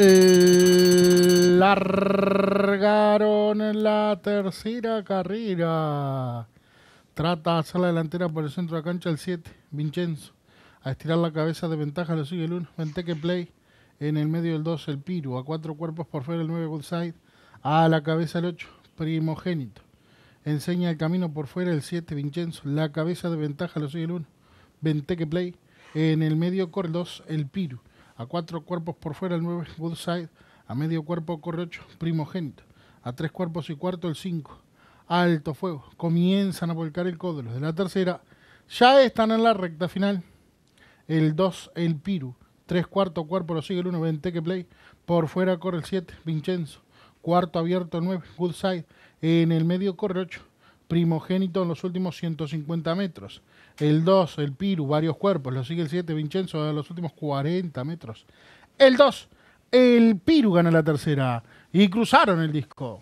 Largaron En la tercera carrera. Trata de hacer la delantera por el centro de la cancha el 7, Vincenzo. A estirar la cabeza de ventaja lo sigue el 1, Venteque Play. En el medio el 2, el Piru. A cuatro cuerpos por fuera el 9, Goldside. A la cabeza el 8, Primogénito. Enseña el camino por fuera el 7, Vincenzo. La cabeza de ventaja lo sigue el 1, Venteque Play. En el medio corre el 2, el Piru. A cuatro cuerpos por fuera el 9, Woodside. A medio cuerpo corre 8, primogénito. A tres cuerpos y cuarto el 5. Alto fuego. Comienzan a volcar el codo. de la tercera ya están en la recta final. El 2, el Piru. Tres cuarto cuerpo lo sigue el 1, que Play. Por fuera corre el 7, Vincenzo. Cuarto abierto 9, Woodside. En el medio corre ocho primogénito en los últimos 150 metros. El 2, el Piru, varios cuerpos. Lo sigue el 7, Vincenzo, en los últimos 40 metros. El 2, el Piru gana la tercera. Y cruzaron el disco.